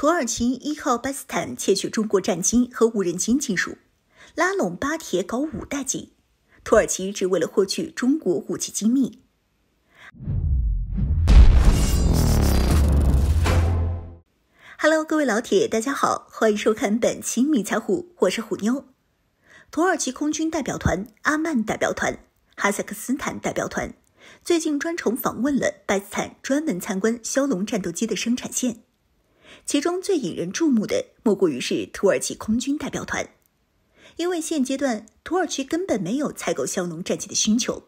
土耳其依靠巴基斯坦窃取中国战机和无人机技术，拉拢巴铁搞五代机。土耳其只为了获取中国武器机密。Hello，各位老铁，大家好，欢迎收看本期迷彩虎，我是虎妞。土耳其空军代表团、阿曼代表团、哈萨克斯坦代表团最近专程访问了巴基斯坦，专门参观枭龙战斗机的生产线。其中最引人注目的，莫过于是土耳其空军代表团，因为现阶段土耳其根本没有采购枭龙战机的需求。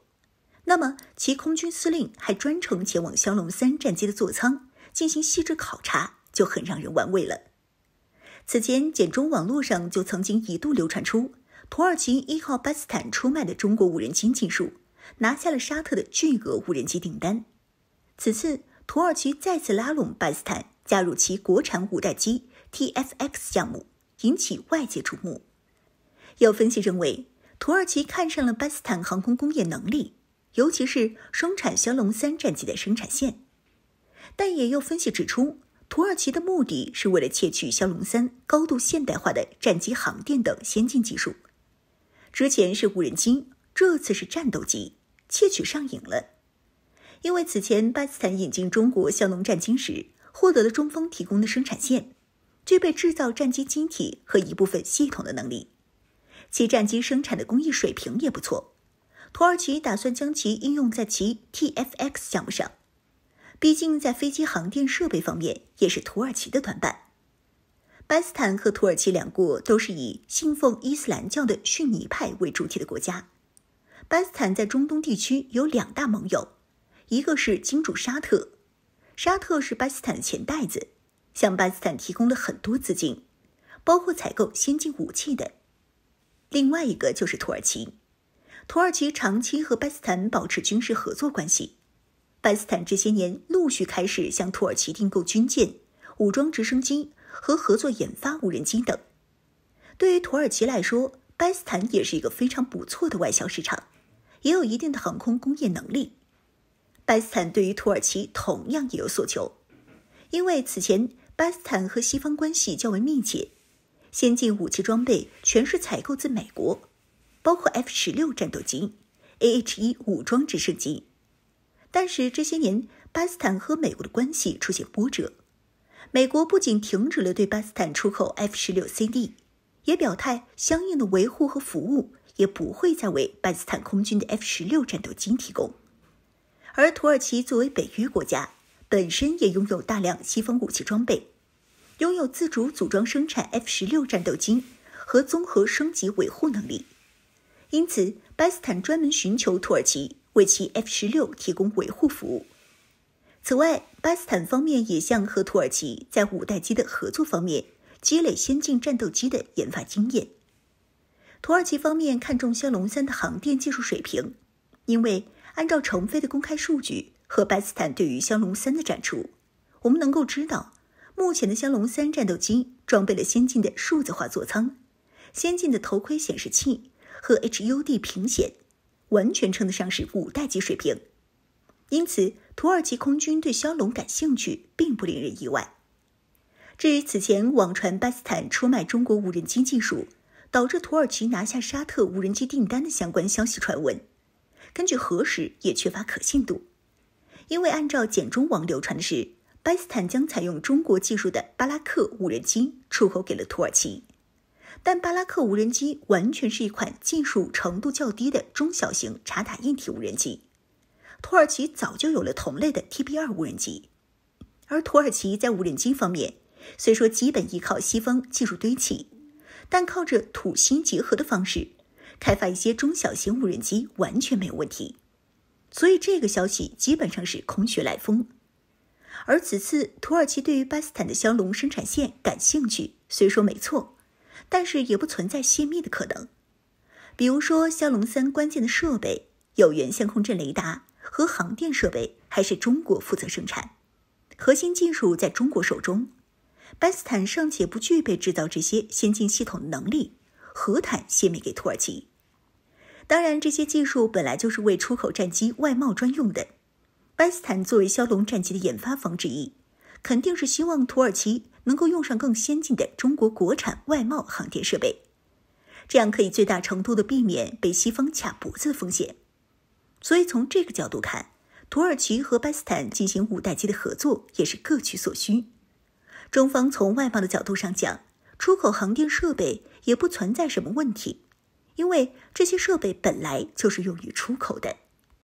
那么其空军司令还专程前往枭龙三战机的座舱进行细致考察，就很让人玩味了。此前，简中网络上就曾经一度流传出，土耳其依靠巴基斯坦出卖的中国无人机技术，拿下了沙特的巨额无人机订单。此次土耳其再次拉拢巴基斯坦。加入其国产五代机 TFX 项目，引起外界瞩目。有分析认为，土耳其看上了巴基斯坦航空工业能力，尤其是生产骁龙三战机的生产线。但也有分析指出，土耳其的目的是为了窃取骁龙三高度现代化的战机航电等先进技术。之前是无人机，这次是战斗机，窃取上瘾了。因为此前巴基斯坦引进中国骁龙战机时，获得了中方提供的生产线，具备制造战机机体和一部分系统的能力，其战机生产的工艺水平也不错。土耳其打算将其应用在其 TFX 项目上，毕竟在飞机航电设备方面也是土耳其的短板。巴基斯坦和土耳其两国都是以信奉伊斯兰教的逊尼派为主体的国家。巴基斯坦在中东地区有两大盟友，一个是金主沙特。沙特是巴基斯坦的钱袋子，向巴基斯坦提供了很多资金，包括采购先进武器的。另外一个就是土耳其，土耳其长期和巴基斯坦保持军事合作关系，巴基斯坦这些年陆续开始向土耳其订购军舰、武装直升机和合作研发无人机等。对于土耳其来说，巴基斯坦也是一个非常不错的外销市场，也有一定的航空工业能力。巴基斯坦对于土耳其同样也有所求，因为此前巴基斯坦和西方关系较为密切，先进武器装备全是采购自美国，包括 F 十六战斗机、AH 一武装直升机。但是这些年，巴基斯坦和美国的关系出现波折，美国不仅停止了对巴基斯坦出口 F 十六 CD，也表态相应的维护和服务也不会再为巴基斯坦空军的 F 十六战斗机提供。而土耳其作为北约国家，本身也拥有大量西方武器装备，拥有自主组装生产 F 十六战斗机和综合升级维护能力，因此巴基斯坦专门寻求土耳其为其 F 十六提供维护服务。此外，巴基斯坦方面也向和土耳其在五代机的合作方面积累先进战斗机的研发经验。土耳其方面看重枭龙三的航电技术水平。因为按照成飞的公开数据和巴基斯坦对于枭龙三的展出，我们能够知道，目前的枭龙三战斗机装备了先进的数字化座舱、先进的头盔显示器和 HUD 平显，完全称得上是五代机水平。因此，土耳其空军对枭龙感兴趣并不令人意外。至于此前网传巴基斯坦出卖中国无人机技术，导致土耳其拿下沙特无人机订单的相关消息传闻。根据核实，也缺乏可信度，因为按照简中网流传的是，巴基斯坦将采用中国技术的巴拉克无人机出口给了土耳其，但巴拉克无人机完全是一款技术程度较低的中小型察打一体无人机，土耳其早就有了同类的 T B 二无人机，而土耳其在无人机方面，虽说基本依靠西方技术堆砌，但靠着土星结合的方式。开发一些中小型无人机完全没有问题，所以这个消息基本上是空穴来风。而此次土耳其对于巴基斯坦的枭龙生产线感兴趣，虽说没错，但是也不存在泄密的可能。比如说，骁龙三关键的设备有源相控阵雷达和航电设备，还是中国负责生产，核心技术在中国手中。巴基斯坦尚且不具备制造这些先进系统的能力，何谈泄密给土耳其？当然，这些技术本来就是为出口战机外贸专用的。巴基斯坦作为枭龙战机的研发方之一，肯定是希望土耳其能够用上更先进的中国国产外贸航电设备，这样可以最大程度的避免被西方卡脖子的风险。所以从这个角度看，土耳其和巴基斯坦进行五代机的合作也是各取所需。中方从外贸的角度上讲，出口航电设备也不存在什么问题。因为这些设备本来就是用于出口的。